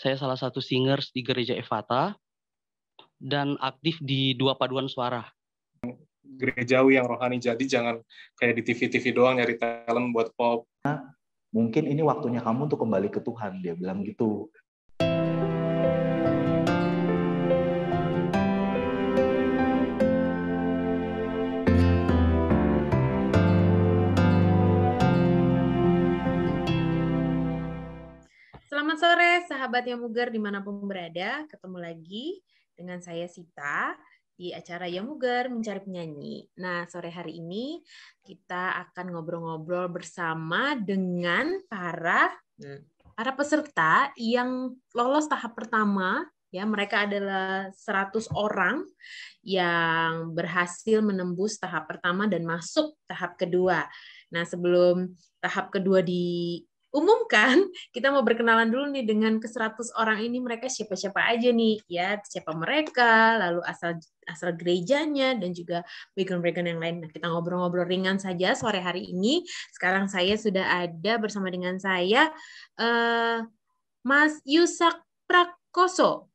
Saya salah satu singers di gereja Evata dan aktif di dua paduan suara. Gerejawi yang rohani jadi jangan kayak di TV-TV doang nyari talent buat pop. Mungkin ini waktunya kamu untuk kembali ke Tuhan, dia bilang gitu. Selamat sore sahabat yang mugar dimanapun berada. Ketemu lagi dengan saya Sita di acara yang Mugar mencari penyanyi. Nah sore hari ini kita akan ngobrol-ngobrol bersama dengan para para peserta yang lolos tahap pertama. Ya, mereka adalah 100 orang yang berhasil menembus tahap pertama dan masuk tahap kedua. Nah, sebelum tahap kedua di umumkan kita mau berkenalan dulu nih dengan ke 100 orang ini mereka siapa-siapa aja nih ya siapa mereka lalu asal asal gerejanya dan juga background-background yang lain nah kita ngobrol-ngobrol ringan saja sore hari ini sekarang saya sudah ada bersama dengan saya uh, Mas Yusak Prakoso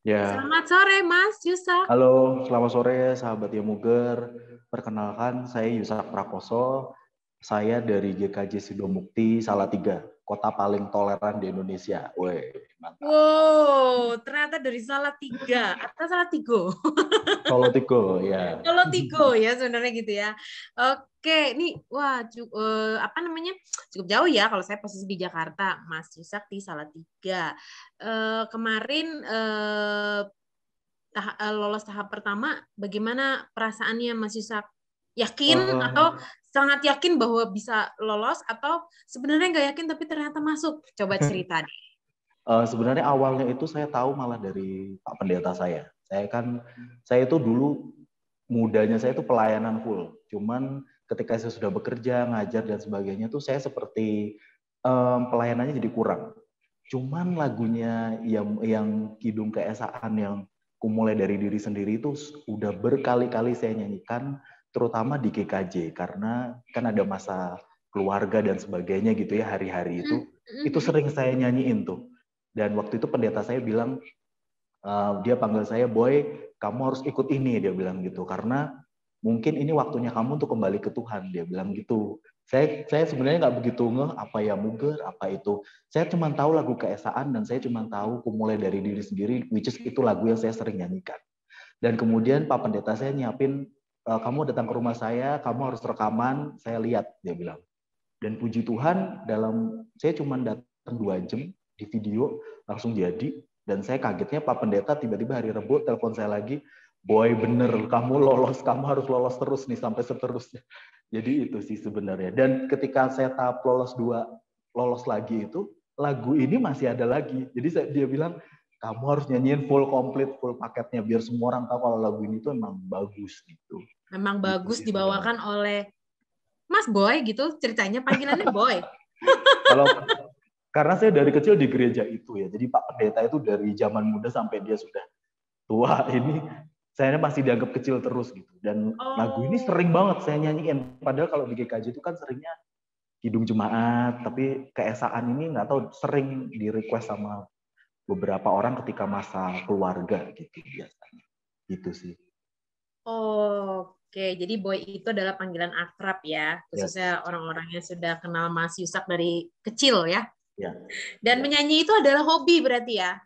ya selamat sore Mas Yusak halo selamat sore sahabat Yamuger perkenalkan saya Yusak Prakoso saya dari GKJ Sidomukti Salatiga, kota paling toleran di Indonesia. Woi, mantap. Wow, ternyata dari Salatiga atau Kalau tigo ya. kalau tigo ya sebenarnya gitu ya. Oke, ini wah uh, apa namanya? cukup jauh ya kalau saya posisi di Jakarta, Mas salah Salatiga. Uh, kemarin uh, tah lolos tahap pertama, bagaimana perasaannya Mas Yusak? Yakin uh, atau sangat yakin bahwa bisa lolos atau sebenarnya nggak yakin tapi ternyata masuk? Coba hmm. cerita deh. Uh, sebenarnya awalnya itu saya tahu malah dari Pak Pendeta saya. Saya kan saya itu dulu mudanya saya itu pelayanan full. Cuman ketika saya sudah bekerja, ngajar dan sebagainya tuh saya seperti um, pelayanannya jadi kurang. Cuman lagunya yang yang kidung keesaan yang kumulai dari diri sendiri itu udah berkali-kali saya nyanyikan terutama di GKJ karena kan ada masa keluarga dan sebagainya gitu ya hari-hari itu hmm, hmm. itu sering saya nyanyiin tuh dan waktu itu pendeta saya bilang uh, dia panggil saya boy kamu harus ikut ini dia bilang gitu karena mungkin ini waktunya kamu untuk kembali ke Tuhan dia bilang gitu saya saya sebenarnya nggak begitu nge apa ya muger apa itu saya cuma tahu lagu keesaan dan saya cuma tahu kumulai dari diri sendiri which is itu lagu yang saya sering nyanyikan dan kemudian pak pendeta saya nyiapin Eh, kamu datang ke rumah saya, kamu harus rekaman, saya lihat, dia bilang. Dan puji Tuhan dalam, saya cuma datang dua jam di video, langsung jadi. Dan saya kagetnya Pak Pendeta tiba-tiba hari Rebo telepon saya lagi, boy bener, kamu lolos, kamu harus lolos terus nih sampai seterusnya. Jadi itu sih sebenarnya. Dan ketika saya tahap lolos dua, lolos lagi itu, lagu ini masih ada lagi. Jadi saya, dia bilang, kamu harus nyanyiin full komplit, full paketnya biar semua orang tahu kalau lagu ini tuh emang bagus gitu. Memang gitu bagus sih, dibawakan sekarang. oleh Mas Boy gitu ceritanya panggilannya Boy. kalau karena saya dari kecil di gereja itu ya. Jadi Pak Pendeta itu dari zaman muda sampai dia sudah tua ini saya masih dianggap kecil terus gitu. Dan oh. lagu ini oh. sering banget saya nyanyiin. Padahal kalau di GKJ itu kan seringnya hidung Jemaat, tapi keesaan ini nggak tahu sering di request sama beberapa orang ketika masa keluarga gitu biasanya itu sih Oke, jadi boy itu adalah panggilan akrab ya, khususnya orang-orang yang sudah kenal Mas Yusak dari kecil ya. Ya. Dan ya. menyanyi itu adalah hobi berarti ya?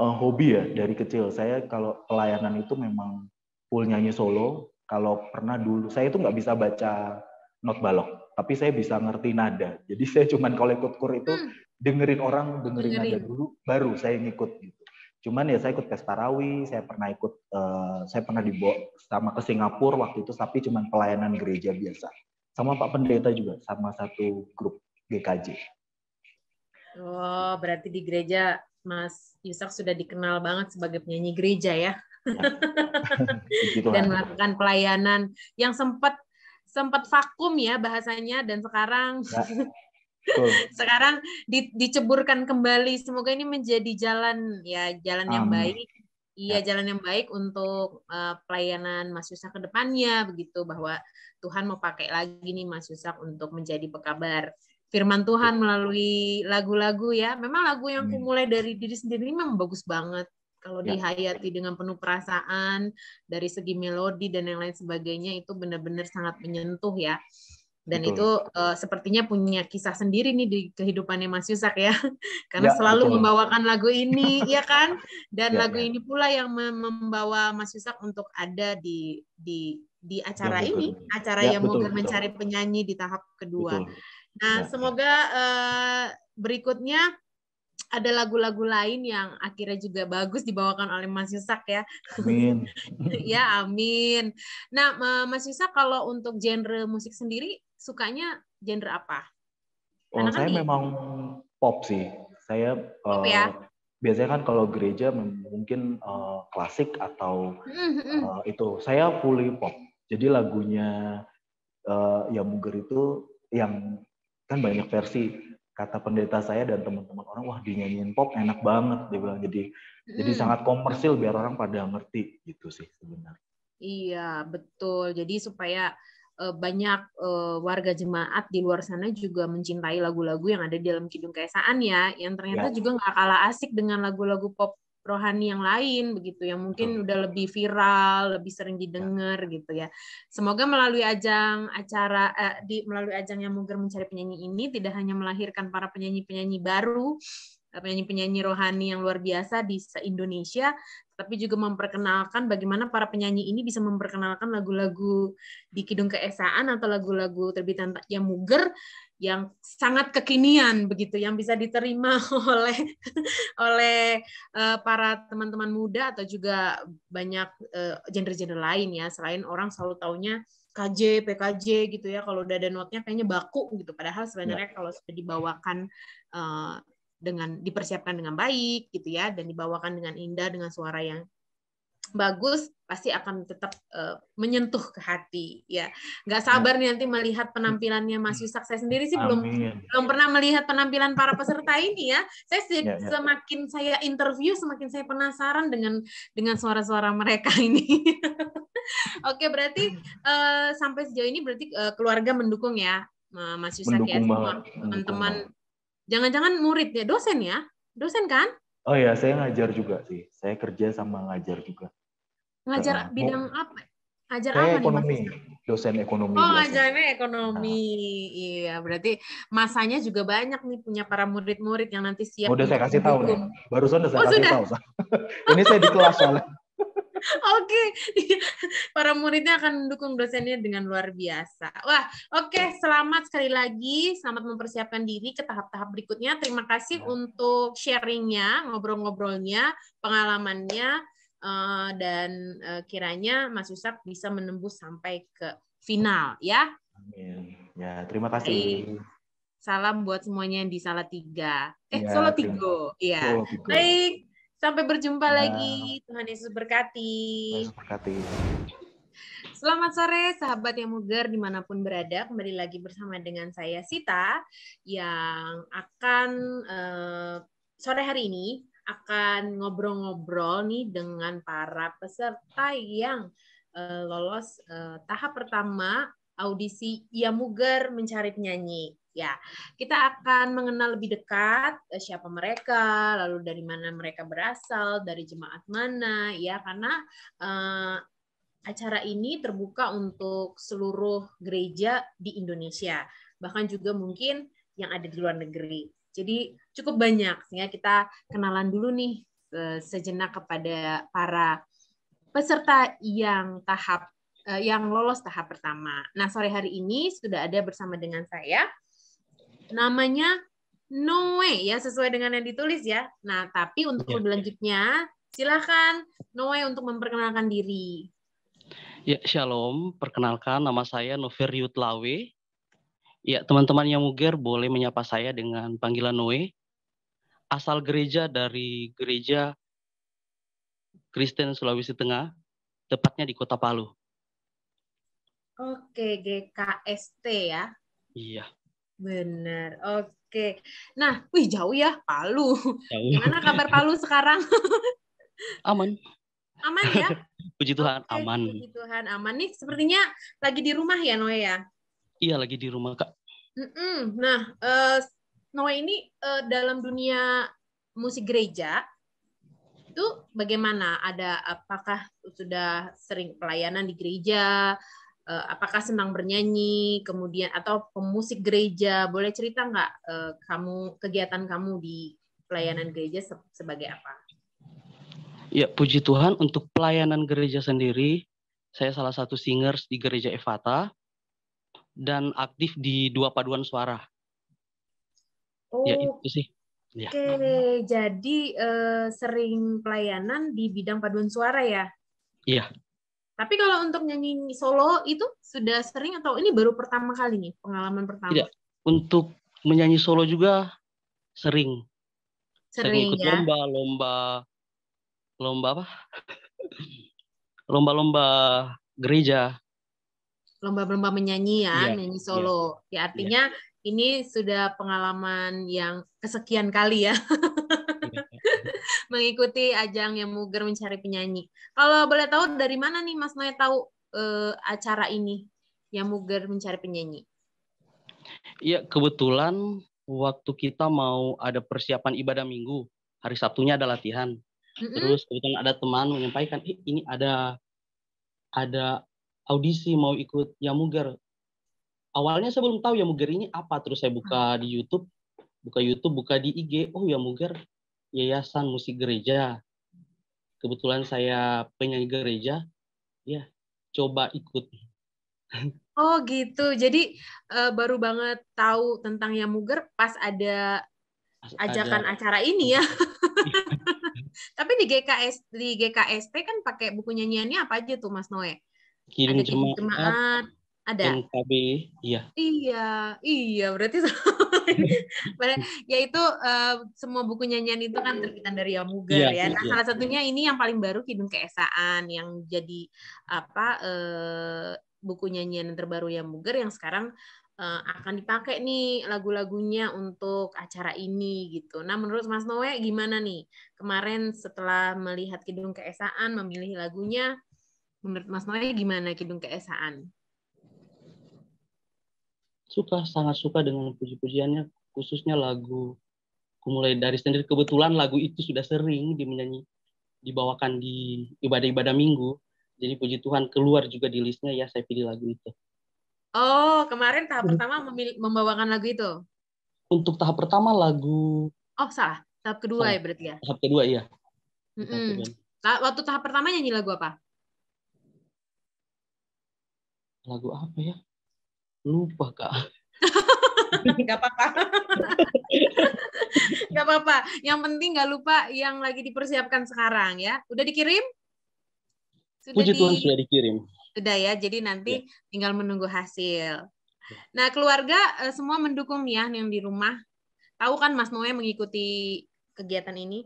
Uh, hobi ya dari kecil. Saya kalau pelayanan itu memang full nyanyi solo. Kalau pernah dulu saya itu nggak bisa baca not balok tapi saya bisa ngerti nada. Jadi saya cuman kalau ikut kur itu hmm. dengerin orang, dengerin, dengerin nada dulu, baru saya ngikut gitu. Cuman ya saya ikut pesta rawi, saya pernah ikut, uh, saya pernah dibawa sama ke Singapura waktu itu, tapi cuman pelayanan gereja biasa. Sama Pak Pendeta juga, sama satu grup GKJ. Oh, berarti di gereja Mas Yusak sudah dikenal banget sebagai penyanyi gereja ya. ya. Dan melakukan pelayanan yang sempat sempat vakum ya bahasanya dan sekarang ya. sekarang di, diceburkan kembali semoga ini menjadi jalan ya jalan yang um, baik iya ya. jalan yang baik untuk uh, pelayanan Mas Yusak ke depannya begitu bahwa Tuhan mau pakai lagi nih Mas Yusak untuk menjadi pekabar firman Tuhan ya. melalui lagu-lagu ya memang lagu yang aku mulai dari diri sendiri memang bagus banget kalau ya. dihayati dengan penuh perasaan dari segi melodi dan yang lain sebagainya itu benar-benar sangat menyentuh ya. Dan betul. itu uh, sepertinya punya kisah sendiri nih di kehidupannya Mas Yusak ya, karena ya, selalu betul. membawakan lagu ini, ya kan? Dan ya, lagu ya. ini pula yang membawa Mas Yusak untuk ada di di di ya, acara ya, ini, acara ya, yang betul, mungkin betul. mencari penyanyi di tahap kedua. Betul. Nah, ya. ya. semoga uh, berikutnya ada lagu-lagu lain yang akhirnya juga bagus dibawakan oleh Mas Yusak ya. Amin. ya, amin. Nah, Mas Yusak kalau untuk genre musik sendiri sukanya genre apa? Oh, Anak saya nih? memang pop sih. Saya pop uh, ya? biasanya kan kalau gereja mungkin uh, klasik atau uh, itu. Saya fully pop. Jadi lagunya uh, ya Muger itu yang kan banyak versi kata pendeta saya dan teman-teman orang wah dinyanyiin pop enak banget dia bilang jadi hmm. jadi sangat komersil biar orang pada ngerti gitu sih sebenarnya iya betul jadi supaya eh, banyak eh, warga jemaat di luar sana juga mencintai lagu-lagu yang ada di dalam kidung keesaan ya yang ternyata ya. juga nggak kalah asik dengan lagu-lagu pop rohani yang lain begitu yang mungkin udah lebih viral, lebih sering ya. didengar gitu ya. Semoga melalui ajang acara eh, di melalui ajang yang mungkin mencari penyanyi ini tidak hanya melahirkan para penyanyi-penyanyi baru eh, penyanyi-penyanyi rohani yang luar biasa di indonesia tapi juga memperkenalkan bagaimana para penyanyi ini bisa memperkenalkan lagu-lagu di Kidung Keesaan atau lagu-lagu terbitan yang Muger yang sangat kekinian begitu yang bisa diterima oleh oleh eh, para teman-teman muda atau juga banyak gender eh, genre-genre lain ya selain orang selalu taunya KJ, PKJ gitu ya kalau udah ada notnya kayaknya baku gitu padahal sebenarnya ya. kalau sudah dibawakan eh, dengan dipersiapkan dengan baik gitu ya dan dibawakan dengan indah dengan suara yang bagus pasti akan tetap uh, menyentuh ke hati ya nggak ya. sabar nih nanti melihat penampilannya Mas hmm. Yusak saya sendiri sih belum Amin. belum pernah melihat penampilan para peserta ini ya saya se ya, ya. semakin saya interview semakin saya penasaran dengan dengan suara-suara mereka ini oke berarti uh, sampai sejauh ini berarti uh, keluarga mendukung ya Mas Yusak ya, mendukung ya teman-teman Jangan-jangan murid ya, dosen ya? Dosen kan? Oh iya, saya ngajar juga sih. Saya kerja sama ngajar juga. Ngajar Karena bidang apa? Ngajar saya apa ekonomi, nih, dosen ekonomi. Oh, ngajarnya ekonomi. Nah. Iya, berarti masanya juga banyak nih punya para murid-murid yang nanti siap. Oh, udah saya kasih tahu nih. Barusan udah saya oh, kasih tahu. Ini saya di kelas soalnya. Oke, okay. para muridnya akan mendukung dosennya dengan luar biasa. Wah, oke, okay. selamat sekali lagi, selamat mempersiapkan diri ke tahap-tahap berikutnya. Terima kasih ya. untuk sharingnya, ngobrol-ngobrolnya, pengalamannya, eh, dan eh, kiranya Mas Yusak bisa menembus sampai ke final, ya. Amin. Ya, terima kasih. Baik. Salam buat semuanya yang di Tiga. Eh, ya, Solo Tigo. ya. Baik. Sampai berjumpa nah. lagi. Tuhan Yesus berkati. berkati. Selamat sore sahabat yang muger dimanapun berada. Kembali lagi bersama dengan saya Sita yang akan uh, sore hari ini akan ngobrol-ngobrol nih dengan para peserta yang uh, lolos uh, tahap pertama audisi Ia Muger Mencari Penyanyi. Ya, kita akan mengenal lebih dekat eh, siapa mereka, lalu dari mana mereka berasal, dari jemaat mana, ya karena uh, acara ini terbuka untuk seluruh gereja di Indonesia, bahkan juga mungkin yang ada di luar negeri. Jadi cukup banyak, sehingga kita kenalan dulu nih uh, sejenak kepada para peserta yang tahap yang lolos tahap pertama. Nah, sore hari ini sudah ada bersama dengan saya namanya Noe ya sesuai dengan yang ditulis ya. Nah, tapi untuk ya. lanjutnya silakan Noe untuk memperkenalkan diri. Ya, Shalom. Perkenalkan nama saya Nover Yutlawe. Ya, teman-teman yang muger boleh menyapa saya dengan panggilan Noe. Asal gereja dari gereja Kristen Sulawesi Tengah, tepatnya di Kota Palu. Oke, GKST ya. Iya. Benar. Oke. Nah, wih jauh ya Palu. Jauh. Gimana kabar Palu sekarang? Aman. Aman ya? Puji Tuhan Oke, aman. Puji Tuhan aman nih. Sepertinya lagi di rumah ya Noe ya? Iya, lagi di rumah, Kak. Mm-mm. Nah, uh, Noe ini uh, dalam dunia musik gereja itu bagaimana? Ada apakah sudah sering pelayanan di gereja? Eh, apakah senang bernyanyi, kemudian atau pemusik gereja. Boleh cerita nggak eh, kamu kegiatan kamu di pelayanan gereja sebagai apa? Ya, puji Tuhan untuk pelayanan gereja sendiri, saya salah satu singers di gereja Evata dan aktif di dua paduan suara. Ya, oh, ya itu sih. Ya. Oke, jadi uh, sering pelayanan di bidang paduan suara ya? Iya. Tapi kalau untuk nyanyi solo itu sudah sering atau ini baru pertama kali nih pengalaman pertama? Tidak. Untuk menyanyi solo juga sering. Sering, sering ikut ya? lomba, lomba, lomba apa? Lomba-lomba gereja. Lomba-lomba menyanyi ya, yeah. menyanyi iya. solo. Ya, ya artinya yeah. ini sudah pengalaman yang kesekian kali ya. mengikuti ajang yang Muger mencari penyanyi. Kalau boleh tahu dari mana nih Mas Noe tahu eh, acara ini yang Muger mencari penyanyi? Iya, kebetulan waktu kita mau ada persiapan ibadah minggu, hari Sabtunya ada latihan. Mm-hmm. Terus kebetulan ada teman menyampaikan, eh, ini ada ada audisi mau ikut yang Yamuger. Awalnya saya belum tahu Yamuger ini apa, terus saya buka ah. di YouTube, buka YouTube, buka di IG, oh Yamuger Yayasan Musik Gereja. Kebetulan saya penyanyi gereja, ya coba ikut. Oh gitu, jadi uh, baru banget tahu tentang Yamuger pas ada ajakan ada. acara ini ya. Tapi di GKS di GKST kan pakai buku nyanyiannya apa aja tuh Mas Noe? Kirim ada jemaat, jemaat ada. Yang iya. Iya, iya. Berarti yaitu uh, eh, semua buku nyanyian itu kan terbitan dari Yamuga iya, ya. Nah, iya. salah iya. satunya ini yang paling baru Kidung Keesaan yang jadi apa uh, buku nyanyian terbaru Yamuga yang sekarang uh, akan dipakai nih lagu-lagunya untuk acara ini gitu. Nah, menurut Mas Noe gimana nih? Kemarin setelah melihat Kidung Keesaan memilih lagunya menurut Mas Noe gimana Kidung Keesaan? suka sangat suka dengan puji-pujiannya khususnya lagu mulai dari sendiri kebetulan lagu itu sudah sering dimenyanyi dibawakan di ibadah-ibadah minggu jadi puji Tuhan keluar juga di listnya ya saya pilih lagu itu oh kemarin tahap pertama membawakan lagu itu untuk tahap pertama lagu oh salah tahap kedua salah. ya berarti ya tahap kedua iya mm kedua. waktu tahap pertama nyanyi lagu apa lagu apa ya lupa kak nggak apa-apa nggak apa-apa yang penting nggak lupa yang lagi dipersiapkan sekarang ya udah dikirim sudah Puji di... Tuhan sudah dikirim sudah ya jadi nanti ya. tinggal menunggu hasil ya. nah keluarga eh, semua mendukung ya yang di rumah tahu kan Mas Noe mengikuti kegiatan ini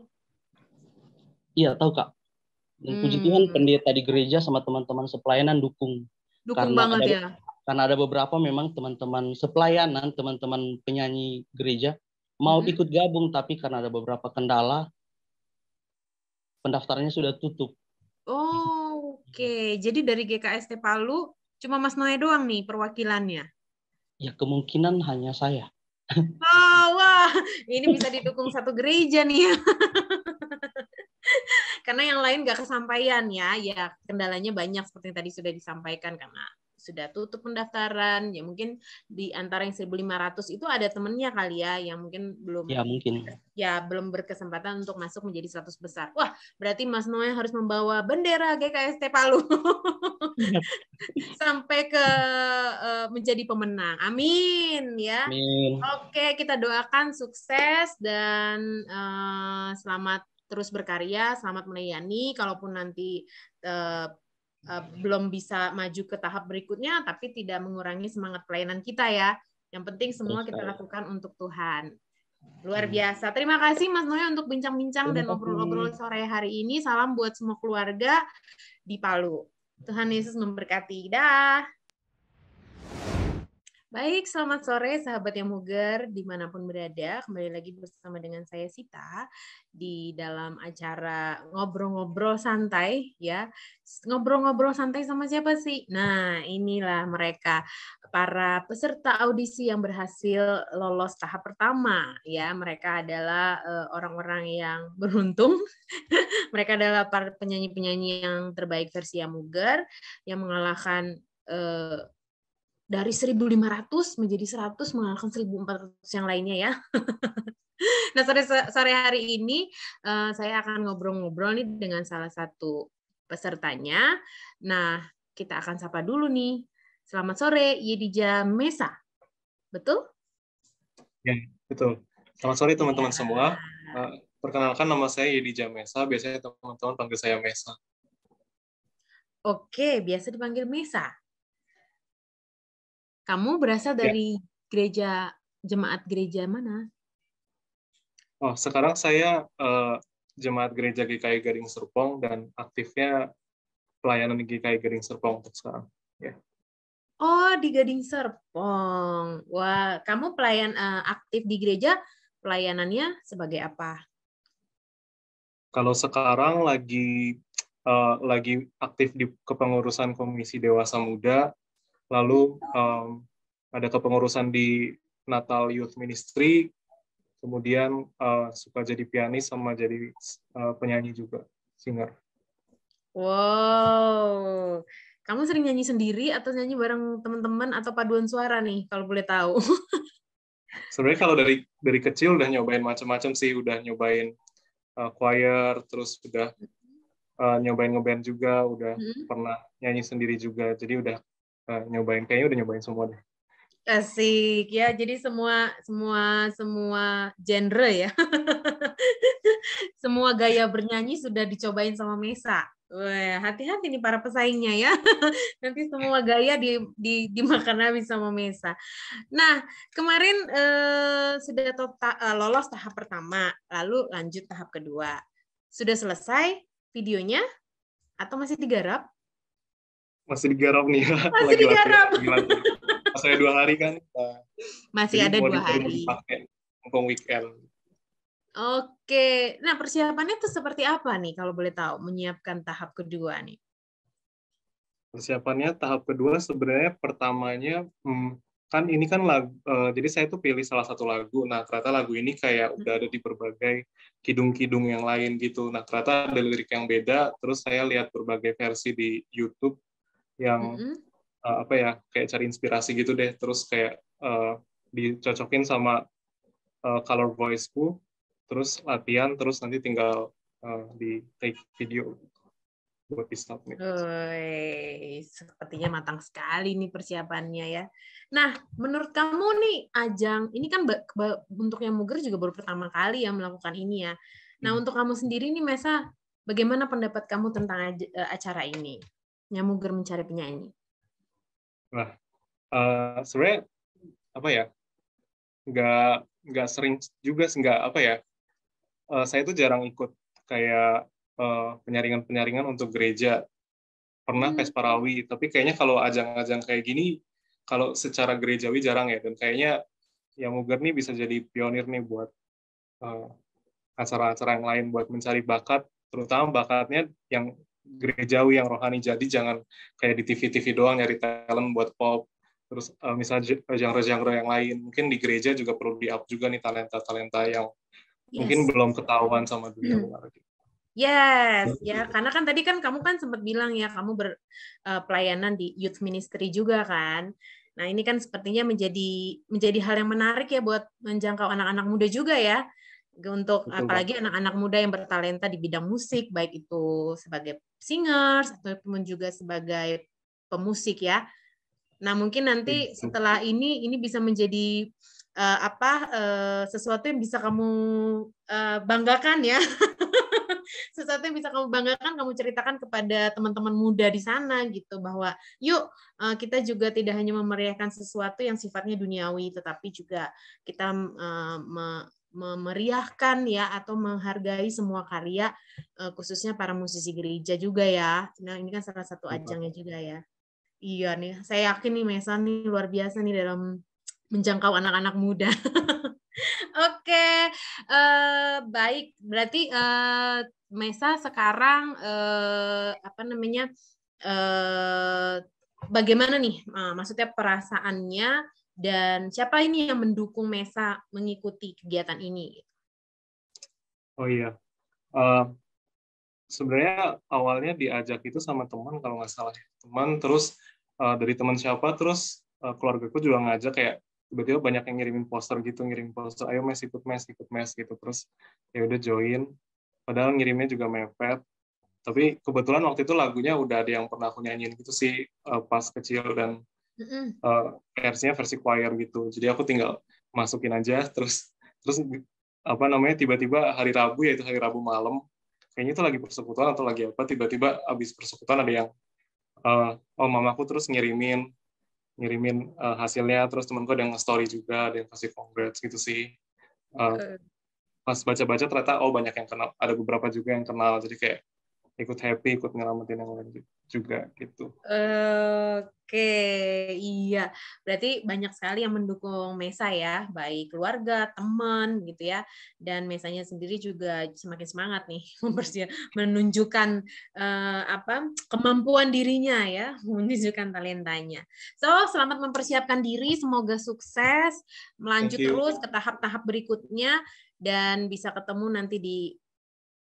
iya tahu kak dan puji Tuhan hmm. pendeta di gereja sama teman-teman sepelayanan dukung. Dukung Karena banget ada, ya karena ada beberapa memang teman-teman sepelayanan, teman-teman penyanyi gereja mau hmm. ikut gabung tapi karena ada beberapa kendala pendaftarannya sudah tutup. Oh, oke. Okay. Jadi dari GKST Palu cuma Mas Noe doang nih perwakilannya. Ya kemungkinan hanya saya. Oh, wah, ini bisa didukung satu gereja nih ya. karena yang lain nggak kesampaian ya, ya kendalanya banyak seperti yang tadi sudah disampaikan karena sudah tutup pendaftaran ya mungkin di antara yang 1.500 itu ada temennya kali ya yang mungkin belum ya mungkin ya belum berkesempatan untuk masuk menjadi 100 besar wah berarti Mas Noe harus membawa bendera GKST Palu iya. sampai ke uh, menjadi pemenang amin ya amin. oke kita doakan sukses dan uh, selamat terus berkarya, selamat melayani. Kalaupun nanti uh, Eh, belum bisa maju ke tahap berikutnya, tapi tidak mengurangi semangat pelayanan kita ya. Yang penting semua kita lakukan untuk Tuhan. Luar hmm. biasa. Terima kasih Mas Noe untuk bincang-bincang dan ngobrol-ngobrol sore hari ini. Salam buat semua keluarga di Palu. Tuhan Yesus memberkati. Dah. Baik, selamat sore sahabat yang muger dimanapun berada. Kembali lagi bersama dengan saya Sita di dalam acara ngobrol-ngobrol santai ya. Ngobrol-ngobrol santai sama siapa sih? Nah, inilah mereka para peserta audisi yang berhasil lolos tahap pertama ya. Mereka adalah eh, orang-orang uh, yang beruntung. mereka adalah para penyanyi-penyanyi yang terbaik versi yang muger yang mengalahkan uh, dari 1.500 menjadi 100 mengalahkan 1.400 yang lainnya ya. nah sore sore hari ini uh, saya akan ngobrol-ngobrol nih dengan salah satu pesertanya. Nah kita akan sapa dulu nih. Selamat sore Yedija Mesa, betul? Ya betul. Selamat sore teman-teman ya. semua. Uh, perkenalkan nama saya Yedija Mesa. Biasanya teman-teman panggil saya Mesa. Oke, biasa dipanggil Mesa. Kamu berasal ya. dari ya. gereja jemaat gereja mana? Oh, sekarang saya uh, jemaat gereja GKI Garing Serpong dan aktifnya pelayanan GKI Garing Serpong untuk sekarang. Ya. Oh, di Gading Serpong. Wah, kamu pelayan uh, aktif di gereja, pelayanannya sebagai apa? Kalau sekarang lagi uh, lagi aktif di kepengurusan Komisi Dewasa Muda lalu um, ada kepengurusan di Natal Youth Ministry, kemudian uh, suka jadi pianis sama jadi uh, penyanyi juga, singer. Wow, kamu sering nyanyi sendiri atau nyanyi bareng teman-teman atau paduan suara nih kalau boleh tahu? Sebenarnya kalau dari dari kecil udah nyobain macam-macam sih, udah nyobain uh, choir, terus udah uh, nyobain ngeband juga, udah hmm. pernah nyanyi sendiri juga, jadi udah Eh, nyobain kayaknya udah nyobain semua deh Asik ya, jadi semua semua semua genre ya, semua gaya bernyanyi sudah dicobain sama Mesa. Wah, hati-hati nih para pesaingnya ya. Nanti semua gaya di, di dimakan habis sama Mesa. Nah, kemarin eh, sudah top ta eh, lolos tahap pertama, lalu lanjut tahap kedua. Sudah selesai videonya atau masih digarap? masih digarap nih ya. masih lagi digarap masih ada dua hari kan masih masih ada dua hari untuk mumpung weekend Oke, nah persiapannya itu seperti apa nih kalau boleh tahu menyiapkan tahap kedua nih? Persiapannya tahap kedua sebenarnya pertamanya hmm, kan ini kan lagu, uh, eh, jadi saya tuh pilih salah satu lagu. Nah ternyata lagu ini kayak hmm. udah ada di berbagai kidung-kidung yang lain gitu. Nah ternyata ada lirik yang beda. Terus saya lihat berbagai versi di YouTube yang mm-hmm. uh, apa ya kayak cari inspirasi gitu deh terus kayak uh, dicocokin sama uh, color voiceku terus latihan terus nanti tinggal uh, di take video buat di submit. sepertinya matang sekali nih persiapannya ya. Nah, menurut kamu nih ajang ini kan bentuknya yang Muger juga baru pertama kali ya melakukan ini ya. Nah, hmm. untuk kamu sendiri nih Mesa, bagaimana pendapat kamu tentang acara ini? Nyamuger mencari penyanyi? Nah, uh, sebenarnya apa ya? Nggak nggak sering juga, nggak apa ya? Uh, saya tuh jarang ikut kayak penyaringan eh, penyaringan-penyaringan untuk gereja. Pernah hmm. Pesparawi, tapi kayaknya kalau ajang-ajang kayak gini, kalau secara gerejawi jarang ya. Dan kayaknya Nyamuger nih bisa jadi pionir nih buat acara acara-acara yang lain buat mencari bakat, terutama bakatnya yang gerejawi yang rohani jadi jangan kayak di TV-TV doang nyari talent buat pop terus uh, eh, misalnya eh, genre-genre yang lain mungkin di gereja juga perlu di up juga nih talenta-talenta yang yes. mungkin belum ketahuan sama dunia hmm. luar gitu. Yes, ya karena kan tadi kan kamu kan sempat bilang ya kamu berpelayanan eh, uh, di youth ministry juga kan. Nah ini kan sepertinya menjadi menjadi hal yang menarik ya buat menjangkau anak-anak muda juga ya untuk Betul. apalagi anak-anak muda yang bertalenta di bidang musik baik itu sebagai singers ataupun juga sebagai pemusik ya. Nah, mungkin nanti iya, setelah ini ini bisa menjadi uh, apa uh, sesuatu yang bisa kamu uh, banggakan ya. sesuatu yang bisa kamu banggakan, kamu ceritakan kepada teman-teman muda di sana gitu bahwa yuk kita juga tidak hanya memeriahkan sesuatu yang sifatnya duniawi tetapi juga kita memeriahkan ya atau menghargai semua karya eh, khususnya para musisi gereja juga ya. Nah ini kan salah satu ajangnya juga ya. Iya nih, saya yakin nih Mesa nih luar biasa nih dalam menjangkau anak-anak muda. Oke, okay. uh, eh, baik. Berarti uh, Mesa sekarang uh, apa namanya? Uh, bagaimana nih? Uh, maksudnya perasaannya dan siapa ini yang mendukung Mesa mengikuti kegiatan ini? Oh iya, uh, sebenarnya awalnya diajak itu sama teman kalau nggak salah teman terus uh, dari teman siapa terus uh, eh, keluargaku juga ngajak kayak tiba-tiba banyak yang ngirimin poster gitu ngirim poster ayo mes ikut mes ikut mes gitu terus ya udah join padahal ngirimnya juga mepet tapi kebetulan waktu itu lagunya udah ada yang pernah aku nyanyiin gitu sih eh, pas kecil dan uh, eh, versinya versi choir gitu jadi aku tinggal masukin aja terus terus apa namanya tiba-tiba hari Rabu yaitu hari Rabu malam kayaknya itu lagi persekutuan atau lagi apa tiba-tiba abis persekutuan ada yang uh, oh mamaku terus ngirimin ngirimin uh, hasilnya terus temanku ada yang story juga ada yang kasih congrats gitu sih uh, pas baca-baca ternyata oh banyak yang kenal ada beberapa juga yang kenal jadi kayak ikut happy ikut ngelamatin yang lain juga gitu oke iya berarti banyak sekali yang mendukung Mesa ya baik keluarga teman gitu ya dan Mesanya sendiri juga semakin semangat nih menunjukkan uh, apa kemampuan dirinya ya menunjukkan talentanya so selamat mempersiapkan diri semoga sukses melanjut terus ke tahap-tahap berikutnya dan bisa ketemu nanti di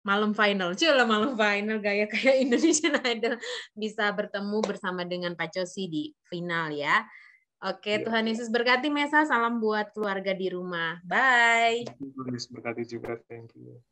malam final lah malam final gaya kayak Indonesian Idol bisa bertemu bersama dengan Pak Cosi di final ya Oke, ya. Tuhan Yesus berkati Mesa. Salam buat keluarga di rumah. Bye. Tuhan Yesus berkati juga. Thank you.